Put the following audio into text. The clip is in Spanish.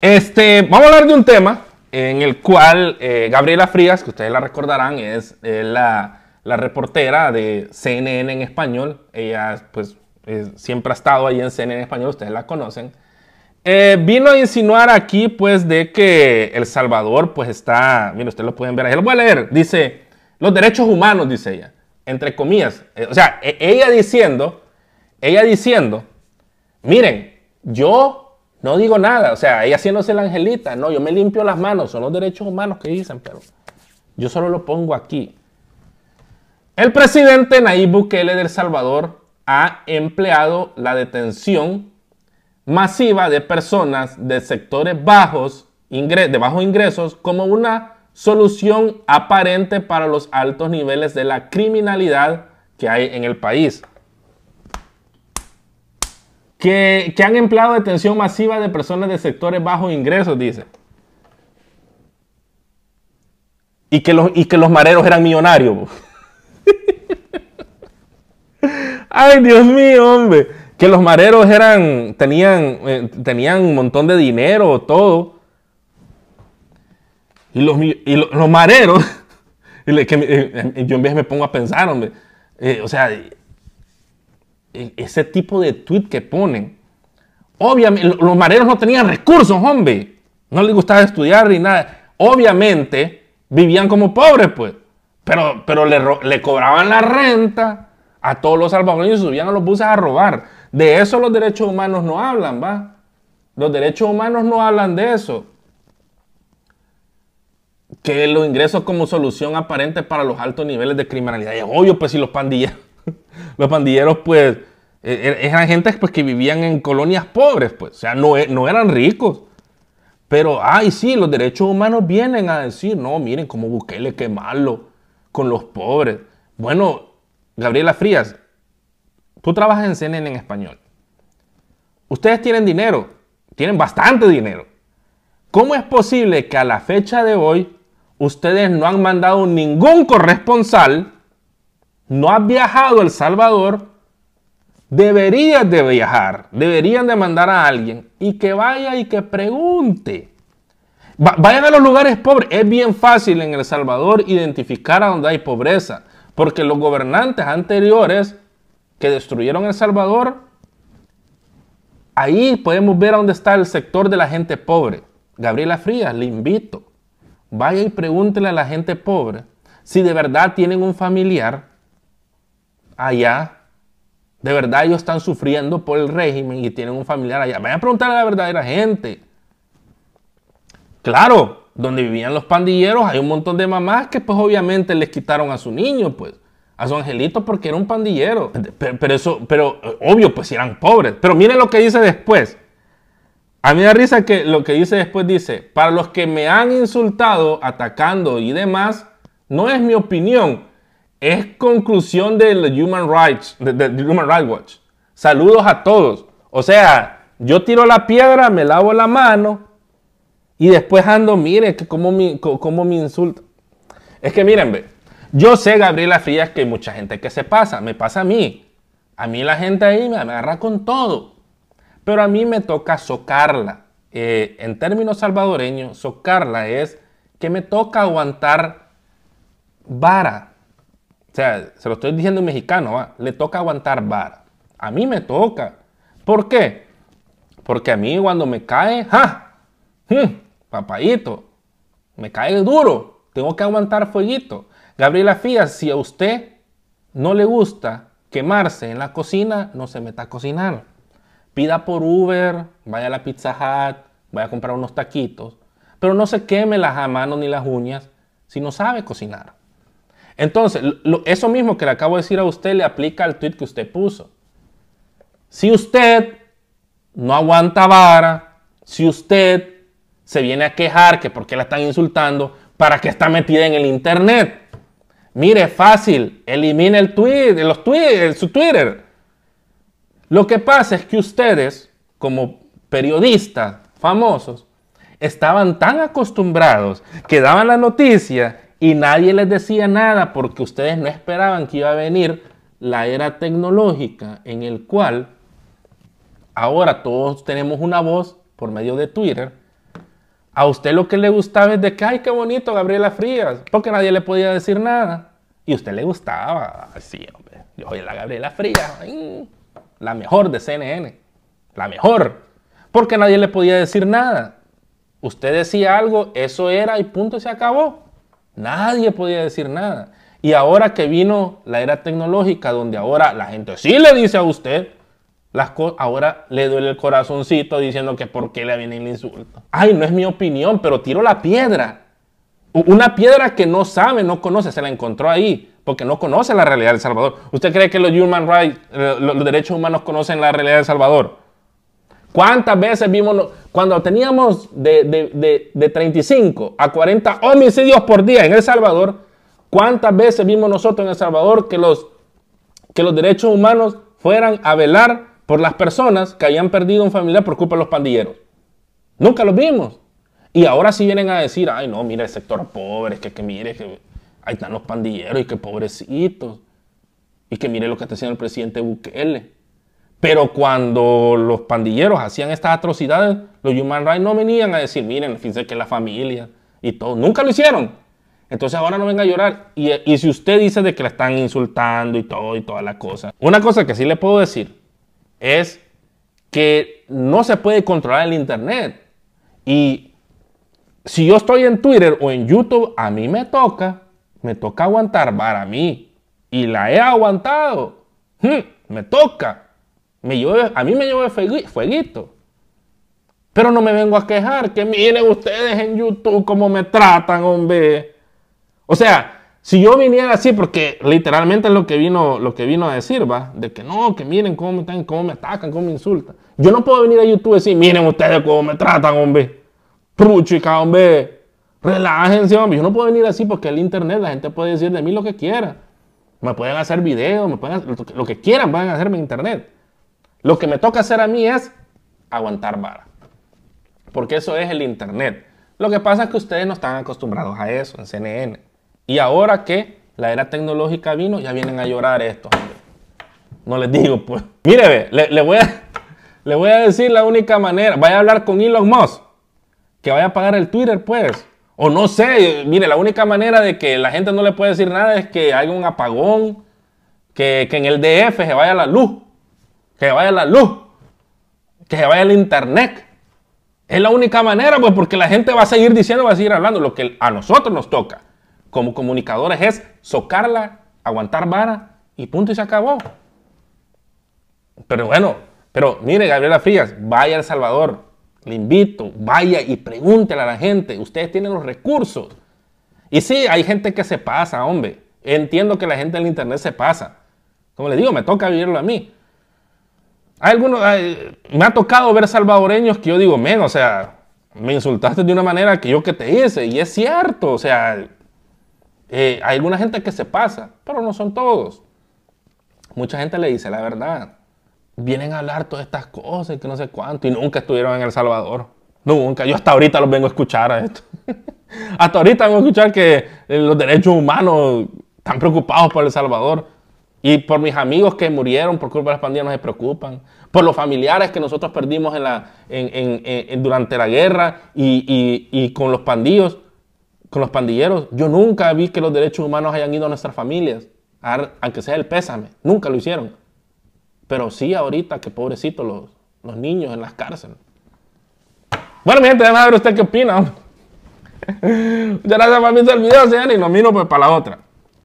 Este, vamos a hablar de un tema en el cual eh, Gabriela Frías, que ustedes la recordarán, es eh, la, reportera de CNN en español. Ella, pues, siempre ha estado ahí en CNN en español, ustedes la conocen. Eh, vino a insinuar aquí, pues, de que El Salvador, pues, está. Miren, ustedes lo pueden ver ahí. Lo voy a leer. Dice: Los derechos humanos, dice ella, entre comillas. o sea, e, ella diciendo, ella diciendo, miren, yo no digo nada, o sea, ahí haciéndose la angelita, no, yo me limpio las manos, son los derechos humanos que dicen, pero yo solo lo pongo aquí. El presidente Nayib Bukele de El Salvador ha empleado la detención masiva de personas de sectores bajos, de bajos ingresos, como una solución aparente para los altos niveles de la criminalidad que hay en el país que, han empleado detención masiva de personas de sectores bajos ingresos, dice. Y que los, y que los mareros eran millonarios. Ay, Dios mío, hombre. Que los mareros eran, tenían, eh, tenían un montón de dinero, todo. Y los, mareros, eh, yo en vez me pongo a pensar, hombre. Eh, o sea, ese tipo de tweet que ponen. Obviamente, los mareros no tenían recursos, hombre. No les gustaba estudiar ni nada. Obviamente, vivían como pobres, pues. Pero, pero le, cobraban la renta a todos los salvadoreños y subían a los buses a robar. De eso los derechos humanos no hablan, ¿va? Los derechos humanos no hablan de eso. Que los ingresos como solución aparente para los altos niveles de criminalidad. es obvio, pues, si los pandillas los pandilleros, pues, e, e, eran gente pues, que vivían en colonias pobres, pues. O sea, e, no, eran ricos. Pero, ay, sí, los derechos humanos vienen a decir, no, miren cómo Bukele, qué malo con los pobres. Bueno, Gabriela Frías, tú trabajas en CNN en español. Ustedes tienen dinero, tienen bastante dinero. ¿Cómo es posible que a la fecha de hoy ustedes no han mandado ningún corresponsal no has viajado a El Salvador, deberías de viajar, deberían de mandar a alguien y que vaya y que pregunte. vayan a los lugares pobres. Es bien fácil en El Salvador identificar a donde hay pobreza, porque los gobernantes anteriores que destruyeron El Salvador, ahí podemos ver a dónde está el sector de la gente pobre. Gabriela Frías, le invito. Vaya y pregúntele a la gente pobre si de verdad tienen un familiar allá. De verdad ellos están sufriendo por el régimen y tienen un familiar allá. Vayan a preguntar a la verdadera gente. Claro, donde vivían los pandilleros hay un montón de mamás que pues obviamente les quitaron a su niño, pues. A su angelito porque era un pandillero. Pero, pero eso, pero eh, obvio, pues eran pobres. Pero miren lo que dice después. A mí me da risa que lo que dice después dice, para los que me han insultado, atacando y demás, no es mi opinión, es conclusión del Human Rights, Watch. Saludos a todos. O sea, yo tiro la piedra, me lavo la mano y después ando, mire cómo me, cómo me insulta. Es que miren, ve, yo sé, Gabriela Frías, que hay mucha gente que se pasa, me pasa a mí. A mí la gente ahí me agarra con todo. Pero a mí me toca socarla. Eh, en términos salvadoreños, socarla es que me toca aguantar vara sea, se lo estoy diciendo mexicano, Le toca aguantar bar. A mí me toca. ¿Por qué? Porque a mí cuando me cae, ¡ja! Papayito, me cae duro. Tengo que aguantar fueguito. Gabriela Fías, si a usted no le gusta quemarse en la cocina, no se meta a cocinar. Pida por Uber, vaya a la Pizza Hut, vaya a comprar unos taquitos. Pero no se queme las manos ni las uñas si no sabe cocinar. Entonces, eso mismo que le acabo de decir a usted le aplica al tweet que usted puso. Si usted no aguanta vara, si usted se viene a quejar que por qué la están insultando, para qué está metida en el internet. Mire, fácil, elimine el tweet, los tweets, su Twitter. Lo que pasa es que ustedes, como periodistas famosos, estaban tan acostumbrados que daban la noticia y nadie les decía nada porque ustedes no esperaban que iba a venir la era tecnológica en el cual ahora todos tenemos una voz por medio de Twitter. A usted lo que le gustaba es de que, ay, qué bonito Gabriela Frías, porque nadie le podía decir nada. Y usted le gustaba, así, hombre. Yo la Gabriela Frías, la mejor de CNN, la mejor, porque nadie le podía decir nada. Usted decía algo, eso era y punto, se acabó. Nadie podía decir nada. Y ahora que vino la era tecnológica, donde ahora la gente sí le dice a usted, las ahora le duele el corazoncito diciendo que por qué le viene el insulto. Ay, no es mi opinión, pero tiro la piedra. Una piedra que no sabe, no conoce, se la encontró ahí, porque no conoce la realidad del Salvador. ¿Usted cree que los human rights, eh, los derechos humanos conocen la realidad del Salvador? ¿Cuántas veces vimos, cuando teníamos de, de, 35 a 40 homicidios por día en El Salvador, cuántas veces vimos nosotros en El Salvador que los, que los derechos humanos fueran a velar por las personas que habían perdido un familiar por culpa de los pandilleros? Nunca los vimos. Y ahora sí vienen a decir, ay no, mira el sector pobre, es que, que mire, que ahí están los pandilleros y que pobrecitos. Y que mire lo que está haciendo el presidente Bukele. Pero cuando los pandilleros hacían estas atrocidades, los Human Rights no venían a decir, miren, fíjense que la familia y todo. Nunca lo hicieron. Entonces ahora no venga a llorar. Y, si usted dice de que la están insultando y todo y toda la cosa. Una cosa que sí le puedo decir es que no se puede controlar el Internet. Y si yo estoy en Twitter o en YouTube, a mí me toca, me toca aguantar para mí. Y la he aguantado. Hmm, me toca. Me a mí me llueve fueguito. Pero no me vengo a quejar, que miren ustedes en YouTube cómo me tratan, hombre. O sea, si yo viniera así, porque literalmente es lo que vino, lo que vino a decir, va, de que no, que miren cómo me, están, cómo me atacan, cómo me insultan. Yo no puedo venir a YouTube y decir, miren ustedes cómo me tratan, hombre. Truchica, hombre. Relájense, hombre. Yo no puedo venir así porque el internet, la gente puede decir de mí lo que quiera. Me pueden hacer videos, me pueden lo que quieran, van a hacerme en internet. Lo que me toca hacer a mí es aguantar vara. Porque eso es el Internet. Lo que pasa es que ustedes no están acostumbrados a eso en CNN. Y ahora que la era tecnológica vino, ya vienen a llorar esto. No les digo, pues. Mire, ve, le, voy a, le voy a decir la única manera. Vaya a hablar con Elon Musk. Que vaya a pagar el Twitter, pues. O no sé, mire, la única manera de que la gente no le pueda decir nada es que haya un apagón, que, que en el DF se vaya la luz que se vaya la luz, que se vaya el internet. Es la única manera, pues porque la gente va a seguir diciendo, va a seguir hablando. Lo que a nosotros nos toca como comunicadores es socarla, aguantar vara y punto y se acabó. Pero bueno, pero mire, Gabriela Frías, vaya a El Salvador, le invito, vaya y pregúntele a la gente, ustedes tienen los recursos. Y sí, hay gente que se pasa, hombre. Entiendo que la gente del Internet se pasa. Como les digo, me toca vivirlo a mí. Hay algunos, me ha tocado ver salvadoreños que yo digo, men, o sea, me insultaste de una manera que yo que te hice, y es cierto, o sea, eh, hay alguna gente que se pasa, pero no son todos. Mucha gente le dice la verdad. Vienen a hablar todas estas cosas y que no sé cuánto, y nunca estuvieron en El Salvador. Nunca, yo hasta ahorita los vengo a escuchar a esto. hasta ahorita vengo a escuchar que eh, los derechos humanos están preocupados por El Salvador. Y por mis amigos que murieron por culpa de las pandillas no se preocupan. Por los familiares que nosotros perdimos en la, durante la guerra y, con los pandillos, con los pandilleros. Yo nunca vi que los derechos humanos hayan ido a nuestras familias, aunque sea el pésame. Nunca lo hicieron. Pero sí ahorita que pobrecitos los, niños en las cárceles. Bueno, mi gente, déjame ver usted qué opina. Muchas gracias por ver el video, señores, y nos miro pues para la otra.